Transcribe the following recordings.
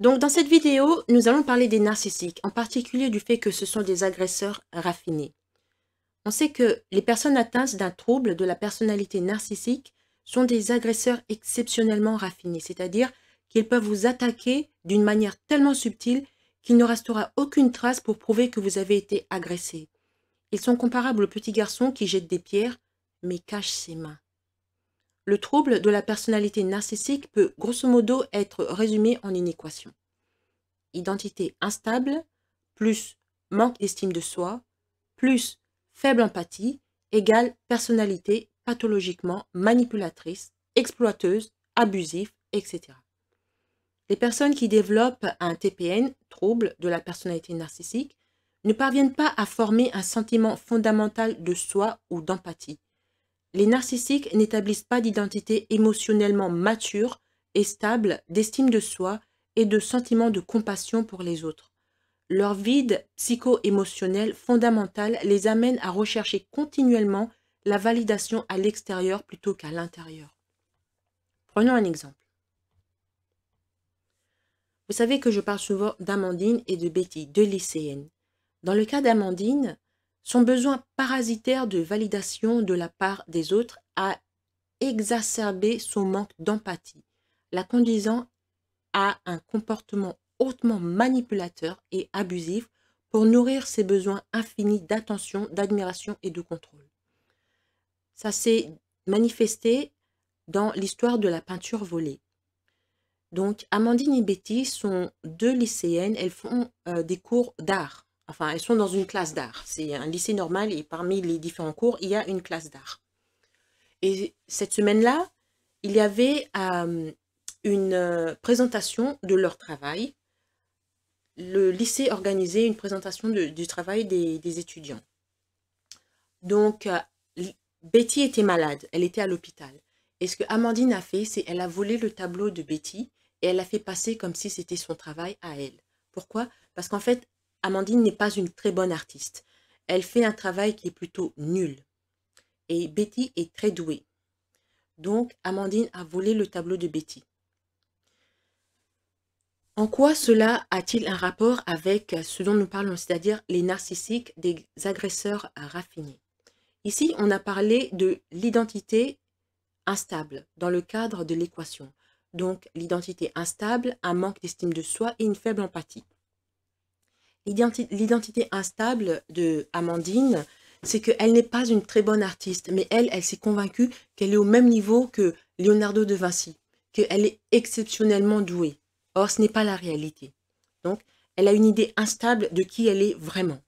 Donc dans cette vidéo, nous allons parler des narcissiques, en particulier du fait que ce sont des agresseurs raffinés. On sait que les personnes atteintes d'un trouble de la personnalité narcissique sont des agresseurs exceptionnellement raffinés, c'est-à-dire qu'ils peuvent vous attaquer d'une manière tellement subtile qu'il ne restera aucune trace pour prouver que vous avez été agressé. Ils sont comparables aux petits garçons qui jettent des pierres mais cachent ses mains. Le trouble de la personnalité narcissique peut grosso modo être résumé en une équation. Identité instable plus manque d'estime de soi plus faible empathie égale personnalité pathologiquement manipulatrice, exploiteuse, abusive, etc. Les personnes qui développent un TPN, trouble de la personnalité narcissique, ne parviennent pas à former un sentiment fondamental de soi ou d'empathie. Les narcissiques n'établissent pas d'identité émotionnellement mature et stable d'estime de soi et de sentiment de compassion pour les autres. Leur vide psycho-émotionnel fondamental les amène à rechercher continuellement la validation à l'extérieur plutôt qu'à l'intérieur. Prenons un exemple. Vous savez que je parle souvent d'Amandine et de Betty, deux lycéennes. Dans le cas d'Amandine, son besoin parasitaire de validation de la part des autres a exacerbé son manque d'empathie, la conduisant à un comportement hautement manipulateur et abusif pour nourrir ses besoins infinis d'attention, d'admiration et de contrôle. Ça s'est manifesté dans l'histoire de la peinture volée. Donc, Amandine et Betty sont deux lycéennes, elles font euh, des cours d'art enfin, elles sont dans une classe d'art. C'est un lycée normal et parmi les différents cours, il y a une classe d'art. Et cette semaine-là, il y avait euh, une euh, présentation de leur travail. Le lycée organisait une présentation du travail des, étudiants. Donc, euh, Betty était malade, elle était à l'hôpital. Et ce que Amandine a fait, c'est qu'elle a volé le tableau de Betty et elle l'a fait passer comme si c'était son travail à elle. Pourquoi Parce qu'en fait, Amandine n'est pas une très bonne artiste. Elle fait un travail qui est plutôt nul. Et Betty est très douée. Donc, Amandine a volé le tableau de Betty. En quoi cela a-t-il un rapport avec ce dont nous parlons, c'est-à-dire les narcissiques des agresseurs raffinés Ici, on a parlé de l'identité instable dans le cadre de l'équation. Donc, l'identité instable, un manque d'estime de soi et une faible empathie l'identité instable de Amandine, c'est qu'elle n'est pas une très bonne artiste, mais elle, elle s'est convaincue qu'elle est au même niveau que Leonardo de Vinci, qu'elle est exceptionnellement douée. Or, ce n'est pas la réalité. Donc, elle a une idée instable de qui elle est vraiment.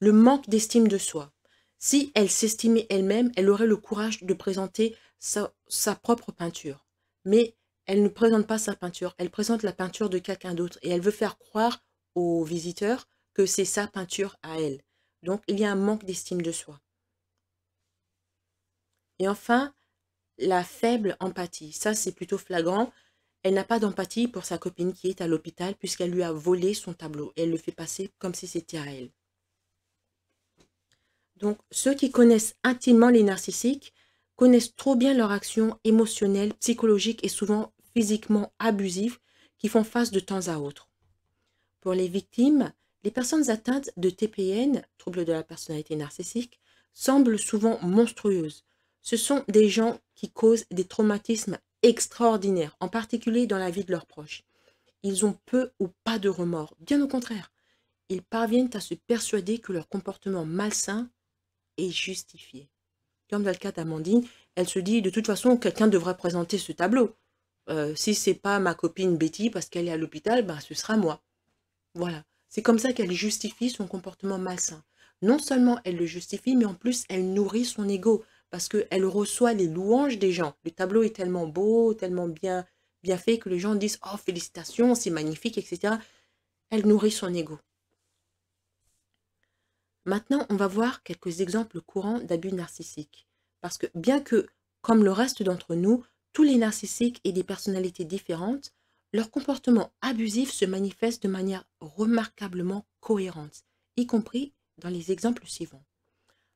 Le manque d'estime de soi. Si elle s'estimait elle-même, elle aurait le courage de présenter sa, sa propre peinture. Mais elle ne présente pas sa peinture, elle présente la peinture de quelqu'un d'autre et elle veut faire croire aux visiteurs que c'est sa peinture à elle. Donc, il y a un manque d'estime de soi. Et enfin, la faible empathie. Ça, c'est plutôt flagrant. Elle n'a pas d'empathie pour sa copine qui est à l'hôpital puisqu'elle lui a volé son tableau. elle le fait passer comme si c'était à elle. Donc, ceux qui connaissent intimement les narcissiques connaissent trop bien leurs actions émotionnelles psychologiques et souvent physiquement abusives qui font face de temps à autre. Pour les victimes, les personnes atteintes de TPN, troubles de la personnalité narcissique, semblent souvent monstrueuses. Ce sont des gens qui causent des traumatismes extraordinaires, en particulier dans la vie de leurs proches. Ils ont peu ou pas de remords, bien au contraire. Ils parviennent à se persuader que leur comportement malsain est justifié. Comme dans le cas d'Amandine, elle se dit de toute façon quelqu'un devrait présenter ce tableau. Euh, si c'est pas ma copine Betty parce qu'elle est à l'hôpital, ben, ce sera moi. Voilà. C'est comme ça qu'elle justifie son comportement malsain. Non seulement elle le justifie, mais en plus elle nourrit son ego parce qu'elle reçoit les louanges des gens. Le tableau est tellement beau, tellement bien, bien fait que les gens disent Oh, félicitations, c'est magnifique, etc. Elle nourrit son ego. Maintenant, on va voir quelques exemples courants d'abus narcissiques. Parce que bien que, comme le reste d'entre nous, tous les narcissiques aient des personnalités différentes, leur comportement abusif se manifeste de manière remarquablement cohérente, y compris dans les exemples suivants.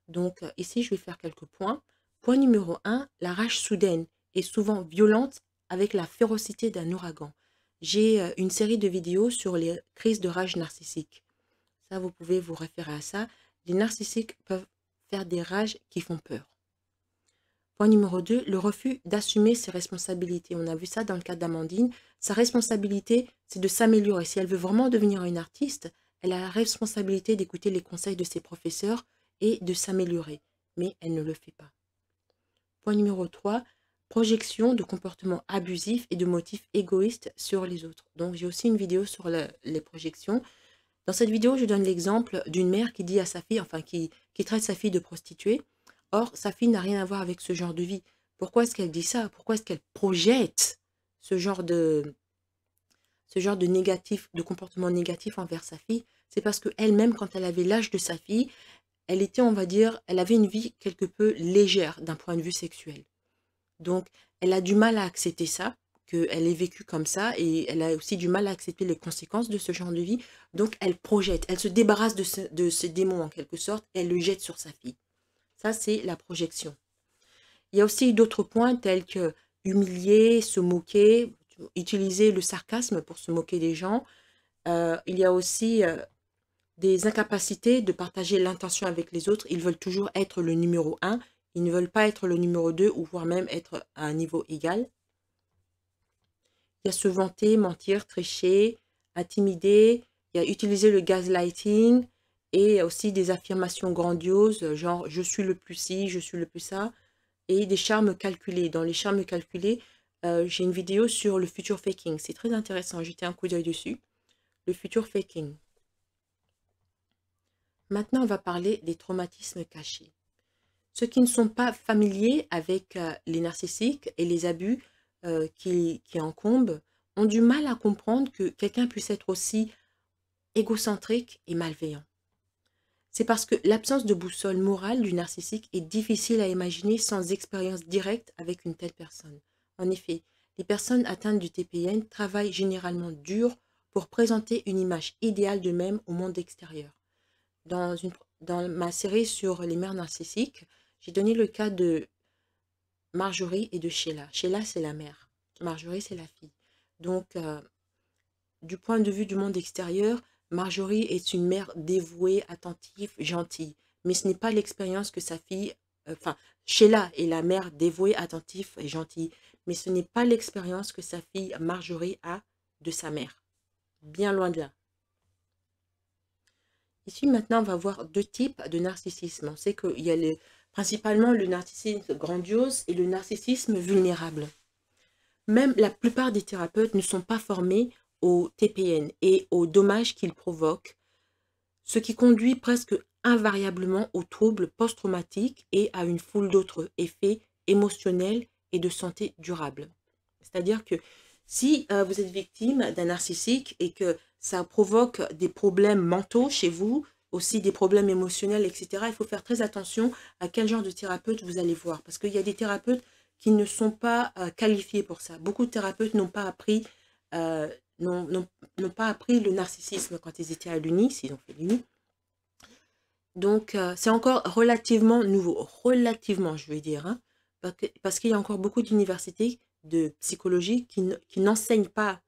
Donc euh, ici, je vais faire quelques points. Point numéro 1, la rage soudaine est souvent violente avec la férocité d'un ouragan. J'ai euh, une série de vidéos sur les crises de rage narcissique. Ça, vous pouvez vous référer à ça. Les narcissiques peuvent faire des rages qui font peur. Point numéro 2, le refus d'assumer ses responsabilités. On a vu ça dans le cas d'Amandine. Sa responsabilité, c'est de s'améliorer. Si elle veut vraiment devenir une artiste, elle a la responsabilité d'écouter les conseils de ses professeurs et de s'améliorer. Mais elle ne le fait pas. Point numéro 3, projection de comportements abusifs et de motifs égoïstes sur les autres. Donc j'ai aussi une vidéo sur les projections. Dans cette vidéo, je donne l'exemple d'une mère qui dit à sa fille, enfin qui traite sa fille de prostituée. Or, sa fille n'a rien à voir avec ce genre de vie. Pourquoi est-ce qu'elle dit ça Pourquoi est-ce qu'elle projette ce genre de ce genre de négatif, de comportement négatif envers sa fille C'est parce qu'elle-même, quand elle avait l'âge de sa fille, elle était, on va dire, elle avait une vie quelque peu légère d'un point de vue sexuel. Donc, elle a du mal à accepter ça, qu'elle ait vécu comme ça, et elle a aussi du mal à accepter les conséquences de ce genre de vie. Donc, elle projette, elle se débarrasse de de ce démon en quelque sorte, elle le jette sur sa fille. Ça, c'est la projection. Il y a aussi d'autres points tels que humilier, se moquer, utiliser le sarcasme pour se moquer des gens. Euh, il y a aussi euh, des incapacités de partager l'intention avec les autres. Ils veulent toujours être le numéro 1. Ils ne veulent pas être le numéro 2 ou voire même être à un niveau égal. Il y a se vanter, mentir, tricher, intimider. Il y a utiliser le gaslighting et aussi des affirmations grandioses, euh, genre je suis le plus ci, je suis le plus ça, et des charmes calculés. Dans les charmes calculés, euh, j'ai une vidéo sur le future faking. C'est très intéressant, jetez un coup d'œil dessus. Le futur faking. Maintenant, on va parler des traumatismes cachés. Ceux qui ne sont pas familiers avec euh, les narcissiques et les abus qui, qui ont du mal à comprendre que quelqu'un puisse être aussi égocentrique et malveillant c'est parce que l'absence de boussole morale du narcissique est difficile à imaginer sans expérience directe avec une telle personne. En effet, les personnes atteintes du TPN travaillent généralement dur pour présenter une image idéale d'eux-mêmes au monde extérieur. Dans, ma série sur les mères narcissiques, j'ai donné le cas de Marjorie et de Sheila. Sheila, c'est la mère. Marjorie, c'est la fille. Donc, euh, du point de vue du monde extérieur, Marjorie est une mère dévouée, attentive, gentille, mais ce n'est pas l'expérience que sa fille, euh, enfin, Sheila est la mère dévouée, attentive et gentille, mais ce n'est pas l'expérience que sa fille Marjorie a de sa mère. Bien loin de là. Ici, maintenant, on va voir deux types de narcissisme. On sait qu'il y a principalement le narcissisme grandiose et le narcissisme vulnérable. Même la plupart des thérapeutes ne sont pas formés au TPN et aux dommages qu'ils provoquent, ce qui conduit presque invariablement aux troubles post-traumatiques et à une foule d'autres effets émotionnels et de santé durable. C'est-à-dire que si euh, vous êtes victime d'un narcissique et que ça provoque des problèmes mentaux chez vous, aussi des problèmes émotionnels, etc., il faut faire très attention à quel genre de thérapeute vous allez voir. Parce qu'il y a des thérapeutes qui ne sont pas euh, qualifiés pour ça. Beaucoup de thérapeutes n'ont pas appris euh, n'ont pas appris le narcissisme quand ils étaient à l'UNI, s'ils ont fait l'UNI. Donc, euh, c'est encore relativement nouveau, relativement, je veux dire, hein, parce qu'il y a encore beaucoup d'universités de psychologie qui n'enseignent pas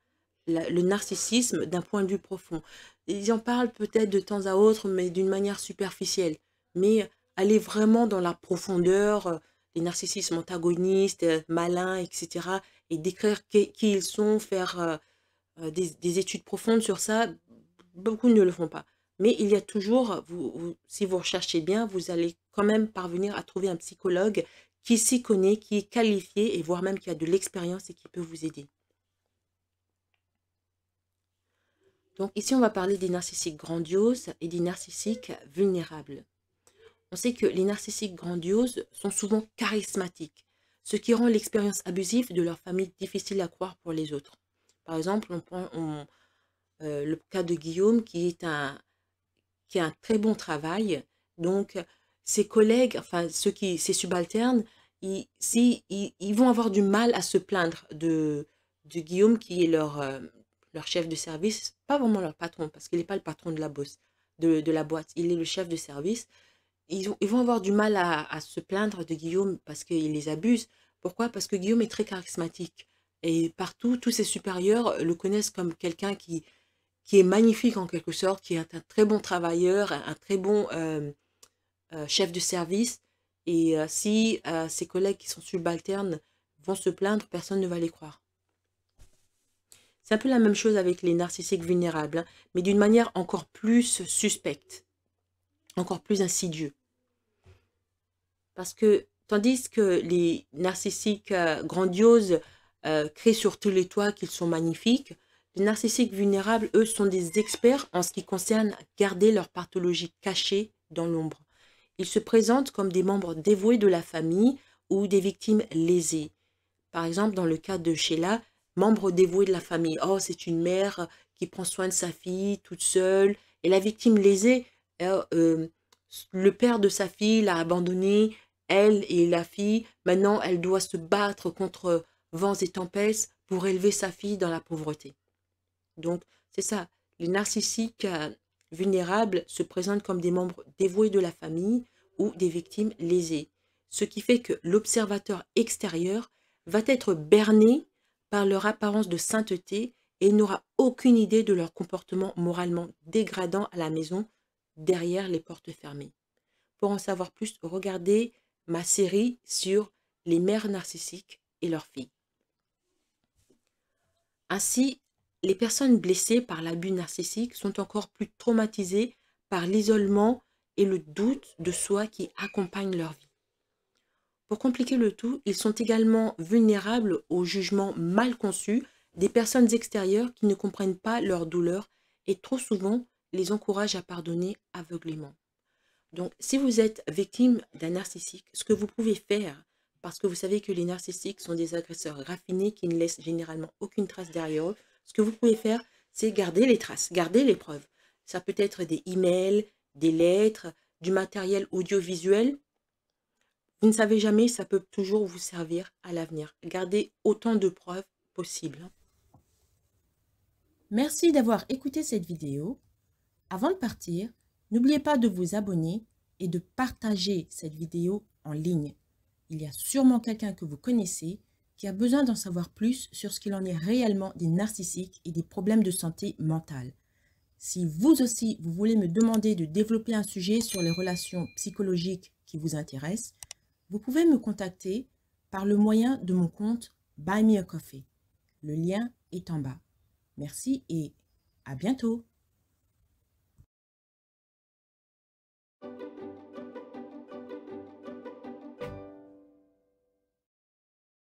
le narcissisme d'un point de vue profond. Ils en parlent peut-être de temps à autre, mais d'une manière superficielle. Mais aller vraiment dans la profondeur, des euh, narcissismes antagonistes, euh, malins, etc., et décrire qui ils sont, faire euh, des, études profondes sur ça. Beaucoup ne le font pas. Mais il y a toujours, si vous recherchez bien, vous allez quand même parvenir à trouver un psychologue qui s'y connaît, qui est qualifié et voire même qui a de l'expérience et qui peut vous aider. Donc ici, on va parler des narcissiques grandioses et des narcissiques vulnérables. On sait que les narcissiques grandioses sont souvent charismatiques, ce qui rend l'expérience abusive de leur famille difficile à croire pour les autres. Par exemple, on prend euh, le cas de Guillaume qui est un, qui a un très bon travail. Donc, ses collègues, enfin, ceux qui, ses subalternes, ils, vont avoir du mal à se plaindre de, de Guillaume qui est leur, euh, leur chef de service, pas vraiment leur patron, parce qu'il n'est pas le patron de la, bosse, de, de, la boîte, il est le chef de service. Ils, ils vont avoir du mal à, à, se plaindre de Guillaume parce qu'il les abuse. Pourquoi Parce que Guillaume est très charismatique. Et partout, tous ses supérieurs euh, le connaissent comme quelqu'un qui, qui est magnifique en quelque sorte, qui est un très bon travailleur, un très bon euh, euh, chef de service. Et si ses collègues qui sont subalternes vont se plaindre, personne ne va les croire. C'est un peu la même chose avec les narcissiques vulnérables, hein, mais d'une manière encore plus suspecte, encore plus insidieux, Parce que, tandis que les narcissiques grandioses euh, créés sur tous les toits qu'ils sont magnifiques. Les narcissiques vulnérables, eux, sont des experts en ce qui concerne garder leur pathologie cachée dans l'ombre. Ils se présentent comme des membres dévoués de la famille ou des victimes lésées. Par exemple, dans le cas de Sheila, membre dévoué de la famille. Oh, c'est une mère euh, qui prend soin de sa fille toute seule. Et la victime lésée, euh, le père de sa fille l'a abandonnée, elle et la fille. Maintenant, elle doit se battre contre vents et tempêtes pour élever sa fille dans la pauvreté. Donc, c'est ça. Les narcissiques euh, vulnérables se présentent comme des membres dévoués de la famille ou des victimes lésées, ce qui fait que l'observateur extérieur va être berné par leur apparence de sainteté et n'aura aucune idée de leur comportement moralement dégradant à la maison derrière les portes fermées. Pour en savoir plus, regardez ma série sur les mères narcissiques et leurs filles. Ainsi, les personnes blessées par l'abus narcissique sont encore plus traumatisées par l'isolement et le doute de soi qui accompagnent leur vie. Pour compliquer le tout, ils sont également vulnérables aux jugements mal conçus des personnes extérieures qui ne comprennent pas leur douleur et trop souvent les encouragent à pardonner aveuglément. Donc, si vous êtes victime d'un narcissique, ce que vous pouvez faire, parce que vous savez que les narcissiques sont des agresseurs raffinés qui ne laissent généralement aucune trace derrière eux. Ce que vous pouvez faire, c'est garder les traces, garder les preuves. Ça peut être des emails, des lettres, du matériel audiovisuel. Vous ne savez jamais, ça peut toujours vous servir à l'avenir. Gardez autant de preuves possibles. Merci d'avoir écouté cette vidéo. Avant de partir, n'oubliez pas de vous abonner et de partager cette vidéo en ligne il y a sûrement quelqu'un que vous connaissez qui a besoin d'en savoir plus sur ce qu'il en est réellement des narcissiques et des problèmes de santé mentale. Si vous aussi, vous voulez me demander de développer un sujet sur les relations psychologiques qui vous intéressent, vous pouvez me contacter par le moyen de mon compte Buy Me a Coffee. Le lien est en bas. Merci et à bientôt